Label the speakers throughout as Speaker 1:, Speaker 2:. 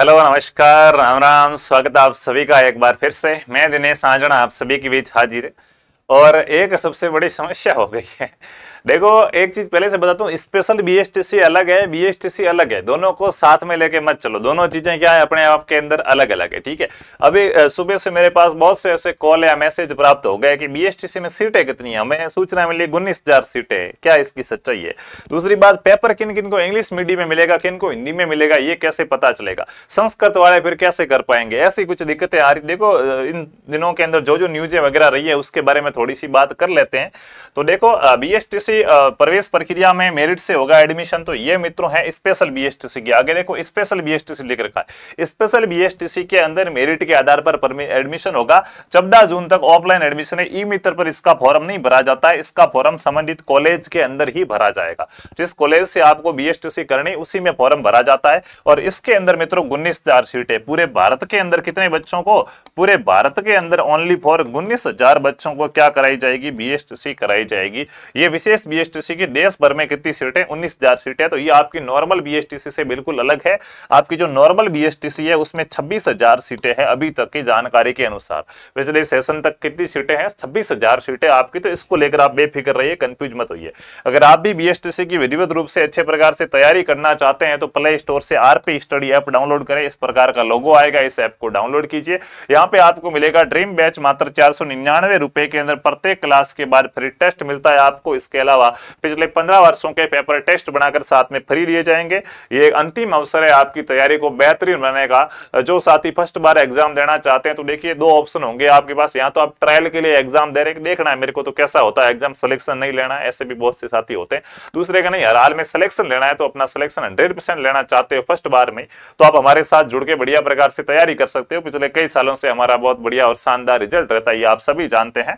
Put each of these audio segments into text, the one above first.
Speaker 1: hello नमस्कार राम राम स्वागत आप सभी का एक बार फिर से मैं दिनेश आंजना आप सभी के बीच हाजिर और एक सबसे बड़ी समस्या हो गई है देखो एक चीज पहले से बताता हूँ स्पेशल बीएसटीसी अलग है बीएसटीसी अलग है दोनों को साथ में लेके मत चलो दोनों चीजें क्या है अपने आप के अंदर अलग अलग है ठीक है अभी सुबह से मेरे पास बहुत से ऐसे कॉल या मैसेज प्राप्त हो गए कि बीएसटीसी में सीटें कितनी है हमें सूचना मिली उन्नीस सीटें क्या इसकी सच्चाई है दूसरी बात पेपर किन किन को इंग्लिश मीडियम में मिलेगा किन को हिंदी में मिलेगा ये कैसे पता चलेगा संस्कृत वाले फिर कैसे कर पाएंगे ऐसी कुछ दिक्कतें आ रही देखो इन दिनों के अंदर जो जो न्यूजें वगैरह रही है उसके बारे में थोड़ी सी बात कर लेते हैं तो देखो बी सी प्रवेश प्रक्रिया में मेरिट से होगा एडमिशन तो ये मित्रों है स्पेशल बीएसटीसी के आगे देखो स्पेशल बीएसटीसी लिख रखा है स्पेशल बीएसटीसी के अंदर मेरिट के आधार पर एडमिशन होगा चौदह जून तक ऑफलाइन एडमिशन है ई मित्र पर इसका फॉर्म नहीं भरा जाता है इसका फॉर्म संबंधित कॉलेज के अंदर ही भरा जाएगा जिस कॉलेज से आपको बीएसटीसी करनी उसी में फॉर्म भरा जाता है और इसके अंदर मित्रों उन्नीस हजार सीटें पूरे भारत के अंदर कितने बच्चों को पूरे भारत के अंदर ओनली फॉर उन्नीस हजार बच्चों को क्या कराई जाएगी बीएसटीसी कराई जाएगी ये विशेष उन्नीस बीएसटीसी की देश भर में कितनी सीटें उन्नीस हजार सीटें तो ये आपकी नॉर्मल बीएसटीसी से बिल्कुल अलग है आपकी जो नॉर्मल बीएसटीसी है उसमें छब्बीस हजार सीटें हैं अभी तक की जानकारी के अनुसार पिछले सेशन तक कितनी सीटें हैं छब्बीस हजार सीटें आपकी तो इसको लेकर आप बेफिक्र रहिए कंफ्यूज मत होइए अगर आप भी बी की विधिवत रूप से अच्छे प्रकार से तैयारी करना चाहते हैं तो प्ले स्टोर से आर स्टडी ऐप डाउनलोड करें इस प्रकार का लोगो आएगा इस ऐप को डाउनलोड कीजिए यहाँ पे आपको मिलेगा ड्रीम बैच मात्र चार रुपए के अंदर प्रत्येक क्लास के बाद फ्री टेस्ट मिलता है आपको इसके अलावा अलावा पिछले पंद्रह वर्षों के पेपर टेस्ट बनाकर साथ में फ्री लिए जाएंगे ये एक अंतिम अवसर है आपकी तैयारी को बेहतरीन बनाने का जो साथी फर्स्ट बार एग्जाम देना चाहते हैं तो देखिए दो ऑप्शन होंगे आपके पास यहाँ तो आप ट्रायल के लिए एग्जाम दे रहे देखना है मेरे को तो कैसा होता है एग्जाम सिलेक्शन नहीं लेना ऐसे भी बहुत से साथी होते हैं दूसरे का नहीं हर हाल में सिलेक्शन लेना है तो अपना सिलेक्शन हंड्रेड लेना चाहते हो फर्स्ट बार में तो आप हमारे साथ जुड़ के बढ़िया प्रकार से तैयारी कर सकते हो पिछले कई सालों से हमारा बहुत बढ़िया और शानदार रिजल्ट रहता है ये आप सभी जानते हैं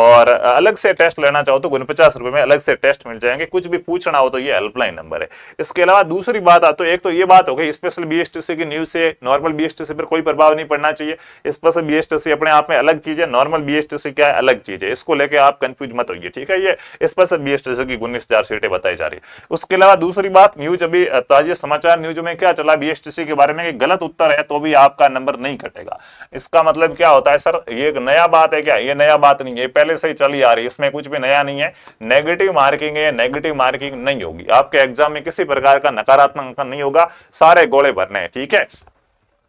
Speaker 1: और अलग से टेस्ट लेना चाहो तो उनपचास रुपए में अलग अलग से टेस्ट मिल जाएंगे कुछ भी पूछना हो तो ये हेल्पलाइन नंबर है इसके अलावा दूसरी बात आ तो एक तो ये बात हो गई स्पेशल बीएसटीसी की न्यूज से नॉर्मल बीएसटीसी पर कोई प्रभाव नहीं पड़ना चाहिए स्पेशल बीएसटीसी अपने आप में अलग चीज है नॉर्मल बीएसटीसी क्या है अलग चीज है इसको लेकर आप कंफ्यूज मत होइए ठीक है ये स्पेशल बीएसटीसी की उन्नीस हजार सीटें बताई जा रही है उसके अलावा दूसरी बात न्यूज अभी ताजी समाचार न्यूज में क्या चला बीएसटीसी के बारे में गलत उत्तर है तो भी आपका नंबर नहीं कटेगा इसका मतलब क्या होता है सर ये नया बात है क्या ये नया बात नहीं है पहले से ही चली आ रही है इसमें कुछ भी नया नहीं है नेगेटिव पॉजिटिव मार्किंग है नेगेटिव मार्किंग नहीं होगी आपके एग्जाम में किसी प्रकार का नकारात्मक अंक नहीं होगा सारे गोले भरने हैं ठीक है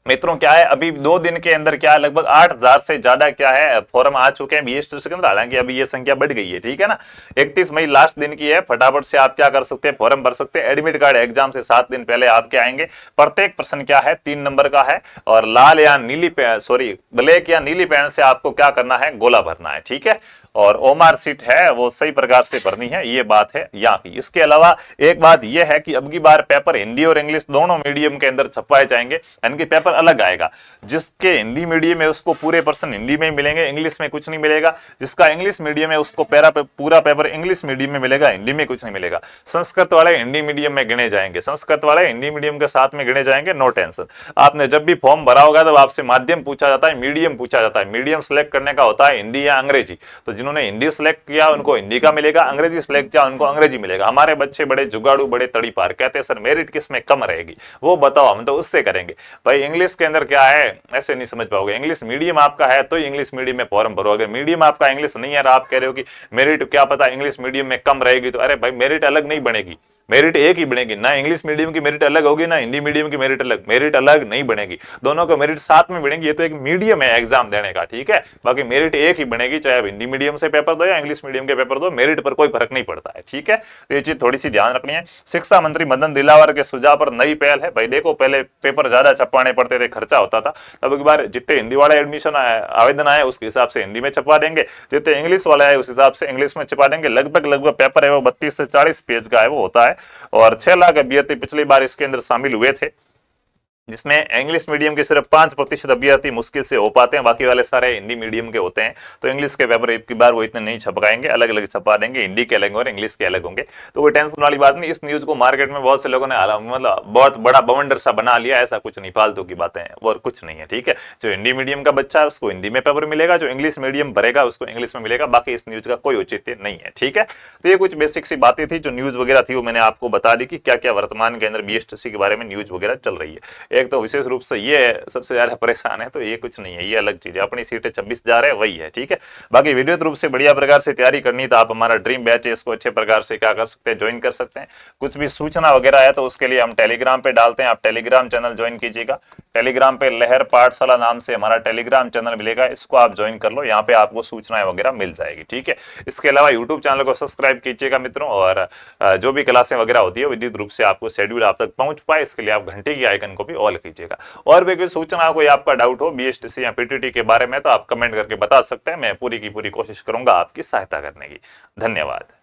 Speaker 1: मित्रों क्या है अभी दो दिन के अंदर क्या है लगभग आठ हजार से ज्यादा क्या है फॉर्म आ चुके हैं बीएस के अंदर हालांकि अभी ये संख्या बढ़ गई है ठीक है ना इकतीस मई लास्ट दिन की है फटाफट से आप क्या कर सकते हैं फॉर्म भर सकते हैं एडमिट कार्ड एग्जाम से सात दिन पहले आपके आएंगे प्रत्येक प्रश्न क्या है तीन नंबर का है और लाल या नीली सॉरी ब्लैक या नीली पेन से आपको क्या करना है गोला भरना है ठीक है और ओमआर सीट है वो सही प्रकार से भरनी है ये बात है यहाँ की इसके अलावा एक बात यह है कि अब की बार पेपर हिंदी और इंग्लिश दोनों मीडियम के अंदर छपवाए जाएंगे यानी कि पेपर अलग आएगा जिसके हिंदी मीडियम है उसको पूरे पर्सन हिंदी में मिलेंगे इंग्लिश में कुछ नहीं मिलेगा जिसका इंग्लिश मीडियम है उसको पेरा पे, पूरा पेपर इंग्लिश मीडियम में मिलेगा हिंदी में कुछ नहीं मिलेगा संस्कृत वाले हिंदी मीडियम में गिने जाएंगे संस्कृत वाले हिंदी मीडियम के साथ में गिने जाएंगे नो टेंशन आपने जब भी फॉर्म भरा होगा तब आपसे माध्यम पूछा जाता है मीडियम पूछा जाता है मीडियम सेलेक्ट करने का होता है हिंदी या अंग्रेजी तो जिन्होंने हिंदी सेलेक्ट किया उनको हिंदी का मिलेगा अंग्रेजी सेलेक्ट किया उनको अंग्रेजी मिलेगा हमारे बच्चे बड़े जुगाड़ू बड़े तड़ी पार कहते हैं सर मेरिट किस में कम रहेगी वो बताओ हम तो उससे करेंगे भाई इंग्लिश के अंदर क्या है ऐसे नहीं समझ पाओगे इंग्लिश मीडियम आपका है तो इंग्लिश मीडियम में फॉर्म भरो अगर मीडियम आपका इंग्लिश नहीं है आप कह रहे हो कि मेरिट क्या पता इंग्लिश मीडियम में कम रहेगी तो अरे भाई मेरिट अलग नहीं बनेगी मेरिट एक ही बनेगी ना इंग्लिश मीडियम की मेरिट अलग होगी ना हिंदी मीडियम की मेरिट अलग मेरिट अलग नहीं बनेगी दोनों का मेरिट साथ में बनेगी ये तो एक मीडियम है एग्जाम देने का ठीक है बाकी मेरिट एक ही बनेगी चाहे आप हिंदी मीडियम से पेपर दो या इंग्लिश मीडियम के पेपर दो मेरिट पर कोई फर्क नहीं पड़ता है ठीक है तो ये चीज थोड़ी सी ध्यान रखनी है शिक्षा मंत्री मदन दिलावर के सुझाव पर नई पहल है भाई देखो पहले पेपर ज्यादा छपवाने पड़ते थे खर्चा होता था तब एक बार जितने हिंदी वाले एडमिशन आवेदन आए उसके हिसाब से हिंदी में छपवा देंगे जितने इंग्लिश वाले आए उस हिसाब से इंग्लिश में छपा देंगे लगभग लगभग पेपर है वो बत्तीस से चालीस पेज का है वो होता है और छह लाख अभ्यर्थी पिछली बार इसके अंदर शामिल हुए थे जिसमें इंग्लिश मीडियम के सिर्फ पांच प्रतिशत अभ्यर्थी मुश्किल से हो पाते हैं बाकी वाले सारे हिंदी मीडियम के होते हैं तो इंग्लिश के पेपर एक बार वो इतने नहीं छपकाएंगे अलग अलग छपा देंगे हिंदी के अलग और इंग्लिश के अलग होंगे तो कोई टेंशन वाली बात नहीं इस न्यूज को मार्केट में बहुत से लोगों ने मतलब बहुत बड़ा बवंडर सा बना लिया ऐसा कुछ नहीं फालतू की बातें हैं और कुछ नहीं है ठीक है जो हिंदी मीडियम का बच्चा है उसको हिंदी में पेपर मिलेगा जो इंग्लिश मीडियम भरेगा उसको इंग्लिश में मिलेगा बाकी इस न्यूज का कोई औचित्य नहीं है ठीक है तो ये कुछ बेसिक सी बातें थी जो न्यूज वगैरह थी वो मैंने आपको बता दी कि क्या क्या वर्तमान के अंदर बी के बारे में न्यूज वगैरह चल रही है एक तो विशेष रूप से ये सबसे ज़्यादा परेशान है तो ये कुछ नहीं है ये अलग चीज़ है अपनी सीटें छब्बीस जा रहे हैं वही है ठीक है बाकी विधिवत रूप से बढ़िया प्रकार से तैयारी करनी तो आप हमारा ड्रीम बैच है इसको अच्छे प्रकार से क्या कर सकते हैं ज्वाइन कर सकते हैं कुछ भी सूचना वगैरह है तो उसके लिए हम टेलीग्राम पे डालते हैं आप टेलीग्राम चैनल ज्वाइन कीजिएगा टेलीग्राम पे लहर पाठशाला नाम से हमारा टेलीग्राम चैनल मिलेगा इसको आप ज्वाइन कर लो यहाँ पे आपको सूचनाएं वगैरह मिल जाएगी ठीक है इसके अलावा यूट्यूब चैनल को सब्सक्राइब कीजिएगा मित्रों और जो भी क्लासें वगैरह होती है विद्युत रूप से आपको शेड्यूल आप तक पहुंच पाए इसके लिए आप घंटे की आइकन को भी और कॉल कीजिएगा और भी कोई सूचना कोई आपका डाउट हो बी या पीटीटी के बारे में तो आप कमेंट करके बता सकते हैं मैं पूरी की पूरी कोशिश करूंगा आपकी सहायता करने की धन्यवाद